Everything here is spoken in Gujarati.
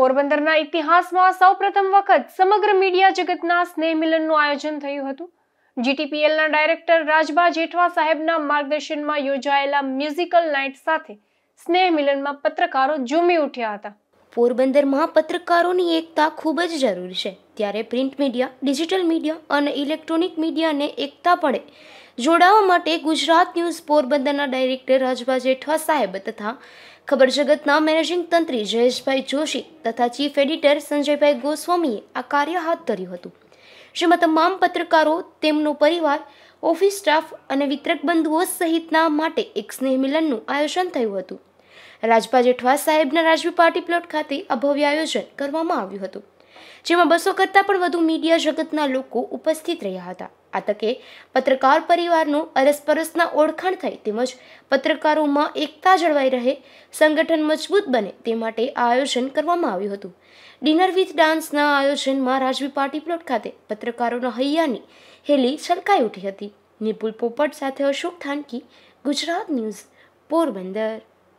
પોરબંદરના ઇતિહાસમાં સૌપ્રથમ વખત સમગ્ર મીડિયા જગતના સ્નેહ મિલનનું આયોજન થયું હતું જીટીપીએલના ડાયરેક્ટર રાજબા જેઠવા સાહેબના માર્ગદર્શનમાં યોજાયેલા મ્યુઝિકલ નાઇટ સાથે સ્નેહ મિલનમાં પત્રકારો ઝૂમી ઉઠ્યા હતા પોરબંદરમાં પત્રકારોની એકતા ખૂબ જ જરૂરી છે ત્યારે પ્રિન્ટ મીડિયા ડિજિટલ મીડિયા અને ઇલેક્ટ્રોનિક મીડિયાને એકતાપણે જોડાવા માટે ગુજરાત ન્યૂઝ પોરબંદરના ડાયરેક્ટર રાજભા જેઠવા સાહેબ તથા ખબર જગતના મેનેજિંગ તંત્રી જયેશભાઈ જોશી તથા ચીફ એડિટર સંજયભાઈ ગોસ્વામીએ આ કાર્ય હાથ ધર્યું હતું જેમાં તમામ પત્રકારો તેમનો પરિવાર ઓફિસ સ્ટાફ અને વિતરક બંધુઓ સહિતના માટે એક સ્નેહ મિલનનું આયોજન થયું હતું રાજભા જેઠવા સાહેબના રાજવી પાર્ટી પ્લોટ ખાતે અભવ્ય આયોજન કરવામાં આવ્યું હતું જેમાં બસો કરતાં પણ વધુ મીડિયા જગતના લોકો ઉપસ્થિત રહ્યા હતા આ તકે પત્રકાર પરિવારનું અરસપરસના ઓળખાણ થાય તેમજ પત્રકારોમાં એકતા જળવાઈ રહે સંગઠન મજબૂત બને તે માટે આ આયોજન કરવામાં આવ્યું હતું ડિનર વિથ ડાન્સના આયોજનમાં રાજવી પાર્ટી પ્લોટ ખાતે પત્રકારોના હૈયાની હેલી છલકાઈ ઉઠી હતી નિપુલ પોપટ સાથે અશોક થાનકી ગુજરાત ન્યૂઝ પોરબંદર